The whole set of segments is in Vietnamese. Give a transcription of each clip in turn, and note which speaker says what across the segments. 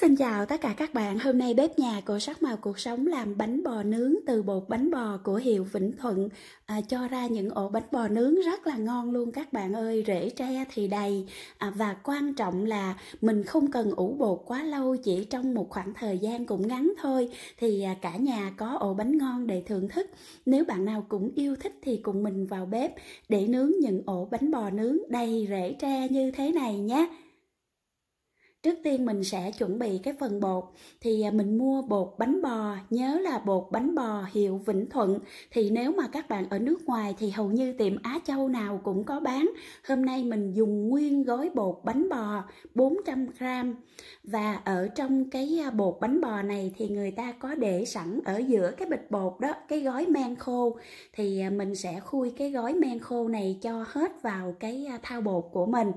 Speaker 1: Xin chào tất cả các bạn, hôm nay bếp nhà của sắc màu cuộc sống làm bánh bò nướng từ bột bánh bò của hiệu Vĩnh Thuận à, cho ra những ổ bánh bò nướng rất là ngon luôn các bạn ơi, rễ tre thì đầy à, và quan trọng là mình không cần ủ bột quá lâu, chỉ trong một khoảng thời gian cũng ngắn thôi thì à, cả nhà có ổ bánh ngon để thưởng thức. Nếu bạn nào cũng yêu thích thì cùng mình vào bếp để nướng những ổ bánh bò nướng đầy rễ tre như thế này nhé. Trước tiên mình sẽ chuẩn bị cái phần bột thì à, mình mua bột bánh bò, nhớ là bột bánh bò hiệu Vĩnh Thuận thì nếu mà các bạn ở nước ngoài thì hầu như tiệm Á Châu nào cũng có bán. Hôm nay mình dùng nguyên gói bột bánh bò 400 gram và ở trong cái à, bột bánh bò này thì người ta có để sẵn ở giữa cái bịch bột đó, cái gói men khô thì à, mình sẽ khui cái gói men khô này cho hết vào cái thao bột của mình.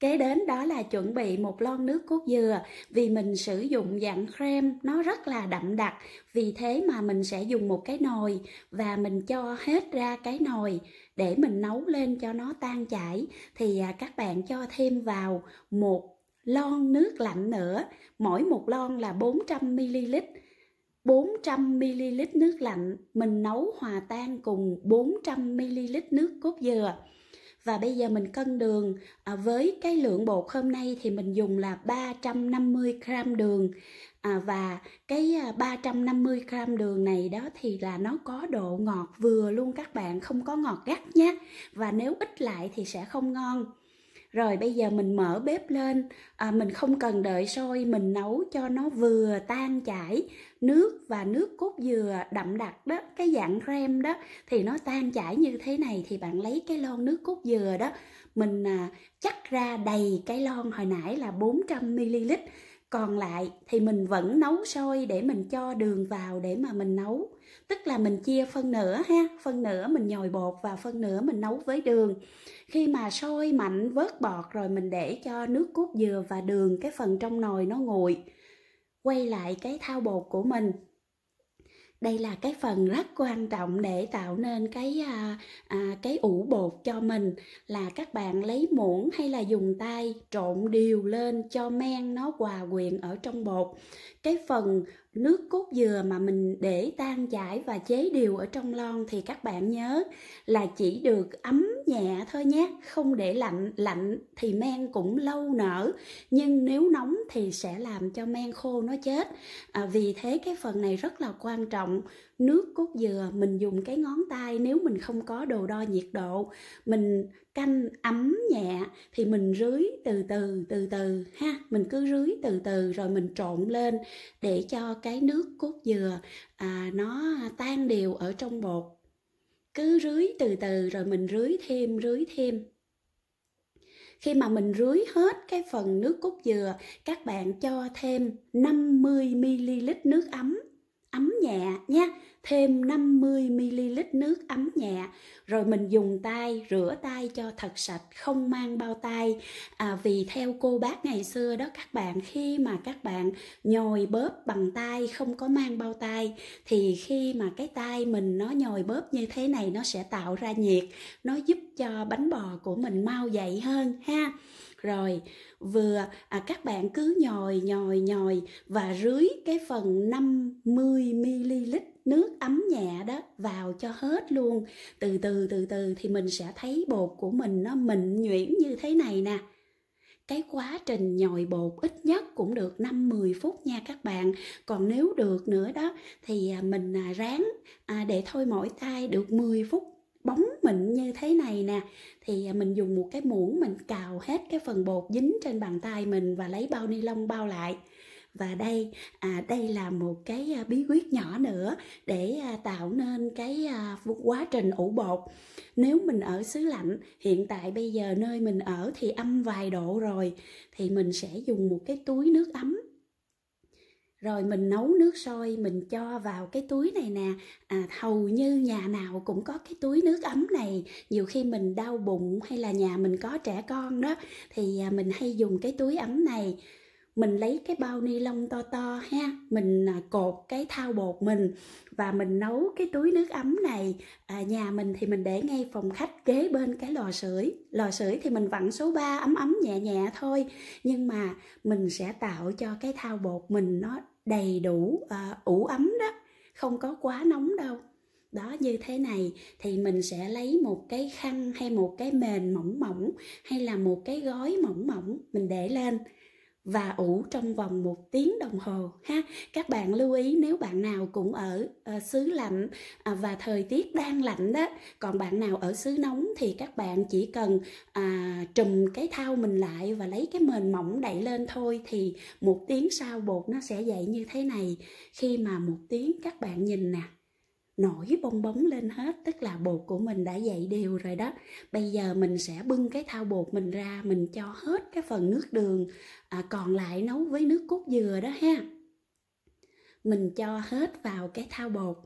Speaker 1: Kế đến đó là chuẩn bị một lon nước cốt dừa vì mình sử dụng dạng creme nó rất là đậm đặc vì thế mà mình sẽ dùng một cái nồi và mình cho hết ra cái nồi để mình nấu lên cho nó tan chảy thì à, các bạn cho thêm vào một lon nước lạnh nữa mỗi một lon là 400ml 400ml nước lạnh mình nấu hòa tan cùng 400ml nước cốt dừa và bây giờ mình cân đường à, với cái lượng bột hôm nay thì mình dùng là 350 gram đường à, và cái 350 à, gram đường này đó thì là nó có độ ngọt vừa luôn các bạn không có ngọt gắt nhé và nếu ít lại thì sẽ không ngon rồi bây giờ mình mở bếp lên à, mình không cần đợi sôi mình nấu cho nó vừa tan chảy nước và nước cốt dừa đậm đặc đó cái dạng creme đó thì nó tan chảy như thế này thì bạn lấy cái lon nước cốt dừa đó mình à, chắc ra đầy cái lon hồi nãy là 400 ml còn lại thì mình vẫn nấu sôi để mình cho đường vào để mà mình nấu tức là mình chia phân nửa ha phân nửa mình nhồi bột và phân nửa mình nấu với đường khi mà sôi mạnh vớt bọt rồi mình để cho nước cốt dừa và đường cái phần trong nồi nó nguội quay lại cái thao bột của mình đây là cái phần rất quan trọng để tạo nên cái à, à, cái ủ bột cho mình là các bạn lấy muỗng hay là dùng tay trộn đều lên cho men nó hòa quyện ở trong bột cái phần nước cốt dừa mà mình để tan chảy và chế điều ở trong lon thì các bạn nhớ là chỉ được ấm nhẹ thôi nhé không để lạnh lạnh thì men cũng lâu nở nhưng nếu nóng thì sẽ làm cho men khô nó chết à, vì thế cái phần này rất là quan trọng nước cốt dừa mình dùng cái ngón tay nếu mình không có đồ đo nhiệt độ mình canh ấm nhẹ thì mình rưới từ từ từ từ ha mình cứ rưới từ từ rồi mình trộn lên để cho cái nước cốt dừa à, nó tan đều ở trong bột cứ rưới từ từ rồi mình rưới thêm rưới thêm khi mà mình rưới hết cái phần nước cốt dừa các bạn cho thêm 50 ml nước ấm ấm nhẹ nhé thêm 50ml nước ấm nhẹ rồi mình dùng tay rửa tay cho thật sạch không mang bao tay à, vì theo cô bác ngày xưa đó các bạn khi mà các bạn nhồi bóp bằng tay không có mang bao tay thì khi mà cái tay mình nó nhồi bóp như thế này nó sẽ tạo ra nhiệt nó giúp cho bánh bò của mình mau dậy hơn ha rồi vừa à, các bạn cứ nhồi nhồi nhồi và rưới cái phần 50 ml nước ấm nhẹ đó vào cho hết luôn từ từ từ từ thì mình sẽ thấy bột của mình nó mịn nhuyễn như thế này nè cái quá trình nhồi bột ít nhất cũng được 5-10 phút nha các bạn còn nếu được nữa đó thì à, mình à, ráng à, để thôi mỗi tay được 10 phút bóng mịn như thế này nè thì à, mình dùng một cái muỗng mình cào hết cái phần bột dính trên bàn tay mình và lấy bao ni lông bao lại và đây à, đây là một cái à, bí quyết nhỏ nữa để à, tạo nên cái à, quá trình ủ bột nếu mình ở xứ lạnh hiện tại bây giờ nơi mình ở thì âm vài độ rồi thì mình sẽ dùng một cái túi nước ấm rồi mình nấu nước sôi mình cho vào cái túi này nè à, hầu như nhà nào cũng có cái túi nước ấm này nhiều khi mình đau bụng hay là nhà mình có trẻ con đó thì à, mình hay dùng cái túi ấm này mình lấy cái bao ni lông to to ha mình à, cột cái thao bột mình và mình nấu cái túi nước ấm này à, nhà mình thì mình để ngay phòng khách kế bên cái lò sưởi lò sưởi thì mình vặn số 3 ấm ấm nhẹ nhẹ thôi nhưng mà mình sẽ tạo cho cái thao bột mình nó đầy đủ uh, ủ ấm đó không có quá nóng đâu đó như thế này thì mình sẽ lấy một cái khăn hay một cái mền mỏng mỏng hay là một cái gói mỏng mỏng mình để lên và ủ trong vòng một tiếng đồng hồ ha các bạn lưu ý nếu bạn nào cũng ở uh, xứ lạnh uh, và thời tiết đang lạnh đó còn bạn nào ở xứ nóng thì các bạn chỉ cần uh, trùm cái thau mình lại và lấy cái mền mỏng đậy lên thôi thì một tiếng sau bột nó sẽ dậy như thế này khi mà một tiếng các bạn nhìn nè nổi bong bóng lên hết tức là bột của mình đã dậy đều rồi đó bây giờ mình sẽ bưng cái thau bột mình ra mình cho hết cái phần nước đường à, còn lại nấu với nước cốt dừa đó ha mình cho hết vào cái thau bột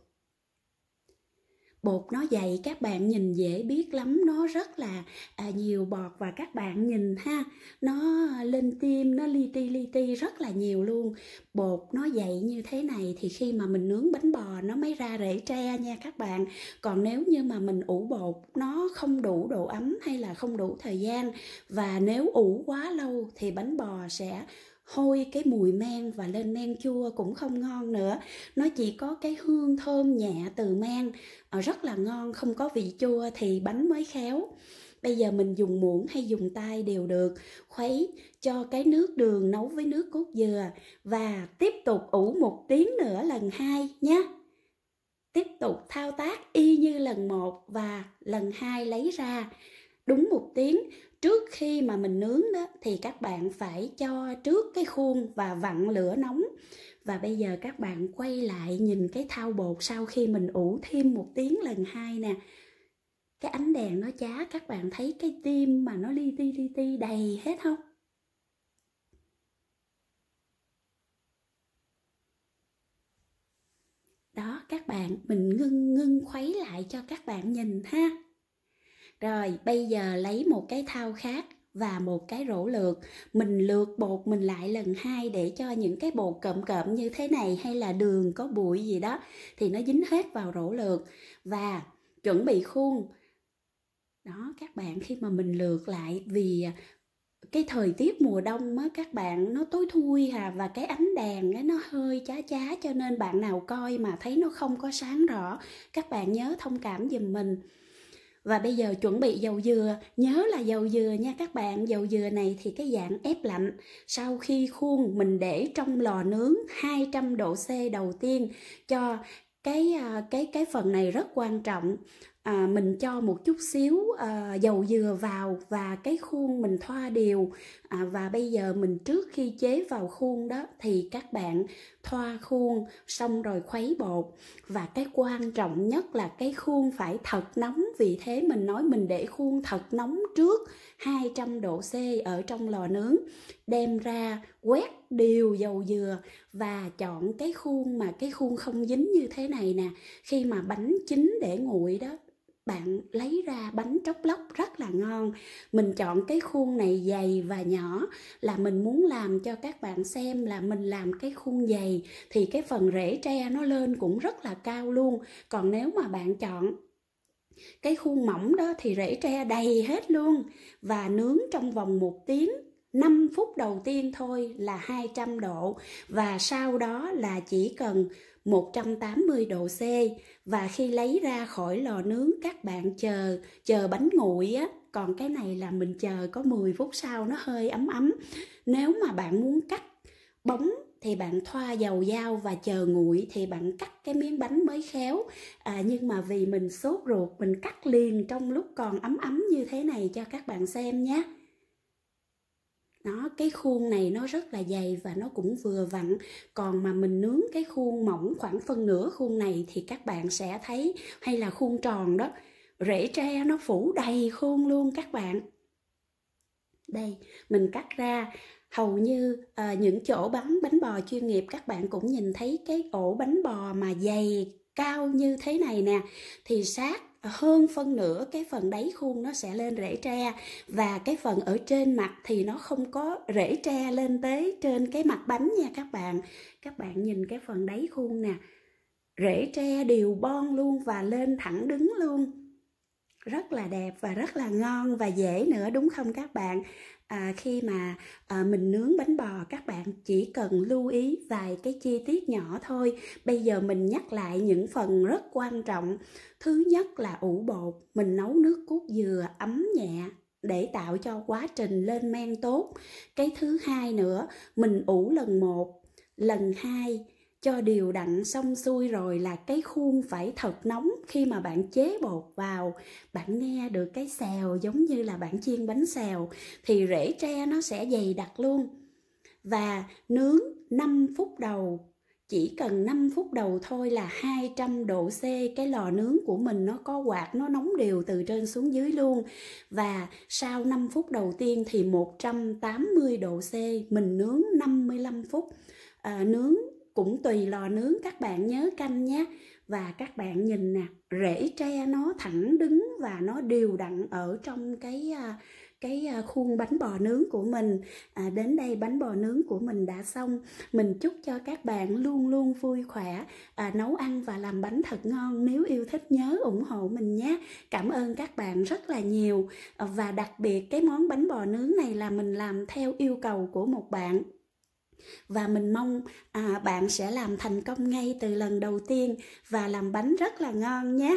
Speaker 1: bột nó dày các bạn nhìn dễ biết lắm nó rất là à, nhiều bọt và các bạn nhìn ha nó lên tim nó li ti li ti rất là nhiều luôn bột nó dày như thế này thì khi mà mình nướng bánh bò nó mới ra rễ tre nha các bạn còn nếu như mà mình ủ bột nó không đủ độ ấm hay là không đủ thời gian và nếu ủ quá lâu thì bánh bò sẽ hôi cái mùi men và lên men chua cũng không ngon nữa nó chỉ có cái hương thơm nhẹ từ men ờ, rất là ngon không có vị chua thì bánh mới khéo bây giờ mình dùng muỗng hay dùng tay đều được khuấy cho cái nước đường nấu với nước cốt dừa và tiếp tục ủ một tiếng nữa lần hai nhé tiếp tục thao tác y như lần một và lần hai lấy ra đúng một tiếng trước khi mà mình nướng đó thì các bạn phải cho trước cái khuôn và vặn lửa nóng và bây giờ các bạn quay lại nhìn cái thau bột sau khi mình ủ thêm một tiếng lần hai nè cái ánh đèn nó chá các bạn thấy cái tim mà nó li ti li ti đầy hết không đó các bạn mình ngưng ngưng khuấy lại cho các bạn nhìn ha rồi bây giờ lấy một cái thao khác và một cái rổ lược mình lược bột mình lại lần hai để cho những cái bột cộm cộm như thế này hay là đường có bụi gì đó thì nó dính hết vào rổ lược và chuẩn bị khuôn đó các bạn khi mà mình lược lại vì à, cái thời tiết mùa đông á các bạn nó tối thui hà và cái ánh đèn á nó hơi chá chá cho nên bạn nào coi mà thấy nó không có sáng rõ các bạn nhớ thông cảm giùm mình và bây giờ chuẩn bị dầu dừa nhớ là dầu dừa nha các bạn dầu dừa này thì cái dạng ép lạnh sau khi khuôn mình để trong lò nướng 200 độ C đầu tiên cho cái à, cái cái phần này rất quan trọng à, mình cho một chút xíu à, dầu dừa vào và cái khuôn mình thoa đều à, và bây giờ mình trước khi chế vào khuôn đó thì các bạn thoa khuôn xong rồi khuấy bột và cái quan trọng nhất là cái khuôn phải thật nóng vì thế mình nói mình để khuôn thật nóng trước 200 độ C ở trong lò nướng đem ra quét đều dầu dừa và chọn cái khuôn mà cái khuôn không dính như thế này nè khi mà bánh chín để nguội đó bạn lấy ra bánh tróc lóc rất là ngon mình chọn cái khuôn này dày và nhỏ là mình muốn làm cho các bạn xem là mình làm cái khuôn dày thì cái phần rễ tre nó lên cũng rất là cao luôn còn nếu mà bạn chọn cái khuôn mỏng đó thì rễ tre đầy hết luôn và nướng trong vòng một tiếng 5 phút đầu tiên thôi là 200 độ và sau đó là chỉ cần 180 độ C và khi lấy ra khỏi lò nướng các bạn chờ chờ bánh nguội á còn cái này là mình chờ có 10 phút sau nó hơi ấm ấm nếu mà bạn muốn cắt bóng thì bạn thoa dầu dao và chờ nguội thì bạn cắt cái miếng bánh mới khéo à, nhưng mà vì mình sốt ruột mình cắt liền trong lúc còn ấm ấm như thế này cho các bạn xem nhé nó cái khuôn này nó rất là dày và nó cũng vừa vặn còn mà mình nướng cái khuôn mỏng khoảng phân nửa khuôn này thì các bạn sẽ thấy hay là khuôn tròn đó rễ tre nó phủ đầy khuôn luôn các bạn đây mình cắt ra hầu như à, những chỗ bán bánh bò chuyên nghiệp các bạn cũng nhìn thấy cái ổ bánh bò mà dày cao như thế này nè thì sát hơn phân nửa cái phần đáy khuôn nó sẽ lên rễ tre và cái phần ở trên mặt thì nó không có rễ tre lên tới trên cái mặt bánh nha các bạn các bạn nhìn cái phần đáy khuôn nè rễ tre đều bon luôn và lên thẳng đứng luôn rất là đẹp và rất là ngon và dễ nữa đúng không các bạn à, khi mà à, mình nướng bánh bò các bạn chỉ cần lưu ý vài cái chi tiết nhỏ thôi bây giờ mình nhắc lại những phần rất quan trọng thứ nhất là ủ bột mình nấu nước cốt dừa ấm nhẹ để tạo cho quá trình lên men tốt cái thứ hai nữa mình ủ lần một lần hai cho điều đặn xong xuôi rồi là cái khuôn phải thật nóng khi mà bạn chế bột vào bạn nghe được cái xèo giống như là bạn chiên bánh xèo thì rễ tre nó sẽ dày đặc luôn và nướng 5 phút đầu chỉ cần 5 phút đầu thôi là 200 độ C cái lò nướng của mình nó có quạt nó nóng đều từ trên xuống dưới luôn và sau 5 phút đầu tiên thì 180 độ C mình nướng 55 phút à, nướng cũng tùy lò nướng các bạn nhớ canh nhé và các bạn nhìn nè rễ tre nó thẳng đứng và nó đều đặn ở trong cái à, cái à, khuôn bánh bò nướng của mình à, đến đây bánh bò nướng của mình đã xong mình chúc cho các bạn luôn luôn vui khỏe à, nấu ăn và làm bánh thật ngon nếu yêu thích nhớ ủng hộ mình nhé cảm ơn các bạn rất là nhiều à, và đặc biệt cái món bánh bò nướng này là mình làm theo yêu cầu của một bạn và mình mong à, bạn sẽ làm thành công ngay từ lần đầu tiên và làm bánh rất là ngon nhé